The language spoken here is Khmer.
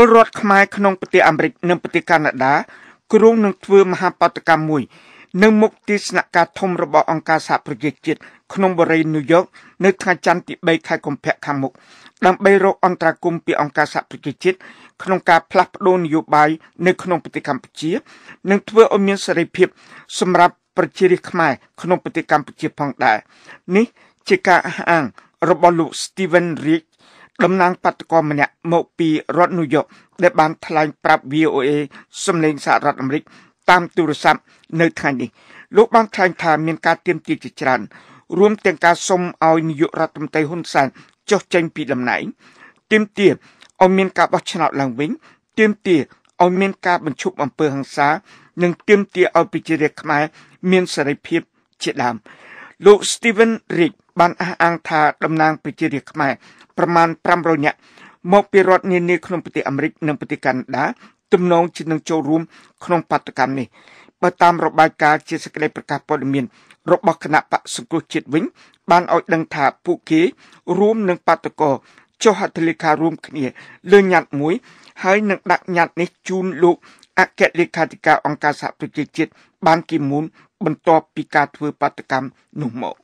ពលរដ្ឋខ្មែរក្នុងប្រទេសអាមេរិកនិងប្រទេសកាណាដាគ្រោងនឹងធ្វើមហាបាតកម្មមួយនៅមុខទីស្នាក់ការធំរបស់អង្គការសហប្រជាជាតិក្នុងបរិយាញូវយ៉កនៅថ្ងៃច័ន្ទទី3ខែកុម្ភៈខាងមុខដើម្បីរកអន្តរាគមន៍ពីអង្គការសហប្រជាជាតិក្នុងការផ្លាស់ប្តូរនយោបាយនៅក្នុងប្រទេសកម្ពុជានិងធ្វើឲ្យមានសេរីភាពសម្រាប់ប្រជារាស្ត្រខ្មែរក្នុងប្រទេសកម្ពុជាផងដែរនេះជាការអះអាងរបស់លោក Steven Reich តំណាងបាតកោម្នាក់មកពីរដ្ឋញូវយ៉កដែលបានថ្លែងប្រាប់ VOA សំឡេងសហរដ្ឋអាមេរិក តាមទូរស័ព្ទនៅថ្ងៃនេះលោកបានថ្លែងថាមានការទៀមទាត់ជាច្រើនរួម ទាំងការសុំឲ្យនាយករដ្ឋមន្ត្រីហ៊ុនសែនចុះចេញពីតំណែងទៀមទាត់ឲ្យមានការបោះឆ្នោតឡើងវិញទៀមទាត់ឲ្យមានការបញ្ឈប់អំពើហិង្សា និងទៀមទាត់ឲ្យប្រជារាស្ត្រខ្មែរមានសេរីភាពជាដើមលោក Steven Rigg បានអះអាងថាតំណាងប្រជារាស្ត្រខ្មែរប្រមាណ500នាក់មកពីរដ្ឋនានាក្នុងប្រទេសអាមេរិកនិងប្រទេសកាណាដាទំនងជានឹងចូលរួមក្នុងបាតកម្មនេះបើតាមរបាយការណ៍ជាសេចក្តីប្រកាសព័ត៌មានរបស់គណៈបកសង្គ្រោះជាតិវិញ បានឲ្យដឹងថាពួកគេ រួមនឹងបាតកោចុះហត្ថលេខារួមគ្នាលើញត្តិមួយ ហើយនឹងដាក់ញត្តិនេះជូនលោកអគ្គលេខាធិការអង្គការសហប្រជាជាតិបានគីមូនបន្ទាប់ពីការធ្វើបាតកម្មនោះមក